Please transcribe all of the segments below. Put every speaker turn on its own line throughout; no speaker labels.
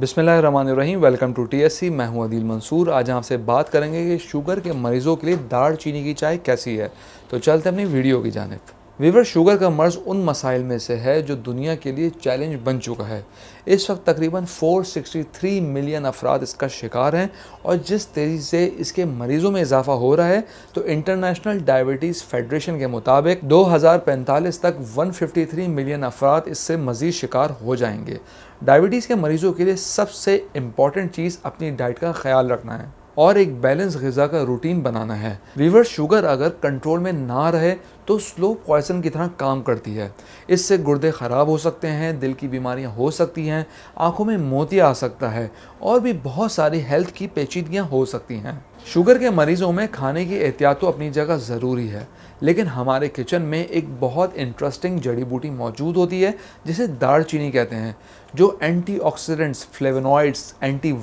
बिसमीम welcome to TSC मैं हूं अदील मंसूर आज आपसे बात करेंगे कि शुगर के मरीज़ों के लिए दाढ़ चीनी की चाय कैसी है तो चलते अपनी वीडियो की जानब वीवर शुगर का मर्ज़ उन मसाइल में से है जो दुनिया के लिए चैलेंज बन चुका है इस वक्त तकरीबन 463 मिलियन अफराद इसका शिकार हैं और जिस तेज़ी से इसके मरीज़ों में इजाफा हो रहा है तो इंटरनेशनल डायबिटीज़ फेडरेशन के मुताबिक 2045 तक 153 मिलियन अफराद इससे मज़ीद शिकार हो जाएंगे डायबिटीज़ के मरीज़ों के लिए सबसे इम्पॉर्टेंट चीज़ अपनी डाइट का ख्याल रखना है और एक बैलेंस गज़ा का रूटीन बनाना है वीवर शुगर अगर कंट्रोल में ना रहे तो स्लो पॉइसन की तरह काम करती है इससे गुर्दे ख़राब हो सकते हैं दिल की बीमारियां हो सकती हैं आंखों में मोतिया आ सकता है और भी बहुत सारी हेल्थ की पेचीदगियां हो सकती हैं शुगर के मरीज़ों में खाने की एहतियात तो अपनी जगह ज़रूरी है लेकिन हमारे किचन में एक बहुत इंटरेस्टिंग जड़ी बूटी मौजूद होती है जिसे दालचीनी कहते हैं जो एंटी फ्लेवेनॉइड्स फ्लेवनॉइड्स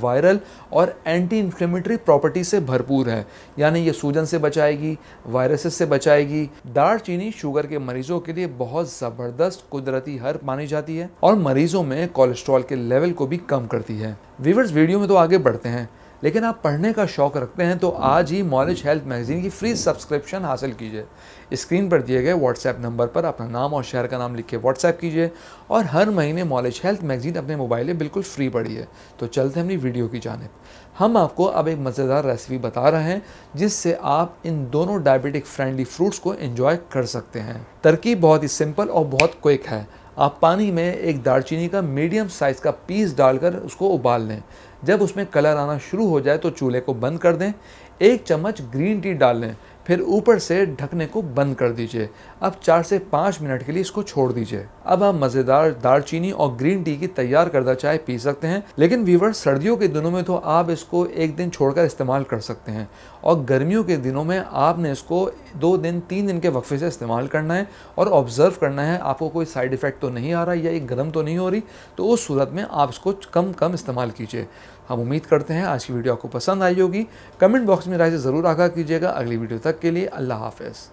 वायरल और एंटी इन्फ्लेमेटरी प्रॉपर्टी से भरपूर है यानी ये सूजन से बचाएगी वायरसेस से बचाएगी दाल दार चीनी शुगर के मरीजों के लिए बहुत ज़बरदस्त कुदरती हर मानी जाती है और मरीजों में कोलेस्ट्रॉल के लेवल को भी कम करती है वीवर्स वीडियो में तो आगे बढ़ते हैं लेकिन आप पढ़ने का शौक़ रखते हैं तो आज ही मॉलेज हेल्थ मैगज़ीन की फ्री सब्सक्रिप्शन हासिल कीजिए स्क्रीन पर दिए गए व्हाट्सएप नंबर पर अपना नाम और शहर का नाम लिख के व्हाट्सएप कीजिए और हर महीने मॉलेज हेल्थ मैगज़ीन अपने मोबाइल में बिल्कुल फ्री पढ़िए तो चलते हैं अपनी वीडियो की जानब हम आपको अब एक मज़ेदार रेसिपी बता रहे हैं जिससे आप इन दोनों डायबिटिक फ्रेंडली फ्रूट्स को इन्जॉय कर सकते हैं तरकीब बहुत ही सिंपल और बहुत क्विक है आप पानी में एक दालचीनी का मीडियम साइज़ का पीस डालकर उसको उबाल लें जब उसमें कलर आना शुरू हो जाए तो चूल्हे को बंद कर दें एक चम्मच ग्रीन टी डाल लें फिर ऊपर से ढकने को बंद कर दीजिए अब चार से पाँच मिनट के लिए इसको छोड़ दीजिए अब आप मज़ेदार दालचीनी और ग्रीन टी की तैयार करदा चाय पी सकते हैं लेकिन वीवर सर्दियों के दिनों में तो आप इसको एक दिन छोड़कर इस्तेमाल कर सकते हैं और गर्मियों के दिनों में आपने इसको दो दिन तीन दिन के वक्फे से इस्तेमाल करना है और ऑब्ज़र्व करना है आपको कोई साइड इफ़ेक्ट तो नहीं आ रहा या एक गर्म तो नहीं हो रही तो उस सूरत में आप इसको कम कम इस्तेमाल कीजिए हम उम्मीद करते हैं आज की वीडियो आपको पसंद आई होगी कमेंट बॉक्स में राय से ज़रूर आगाह कीजिएगा अगली वीडियो तक के लिए अल्लाह हाफिज़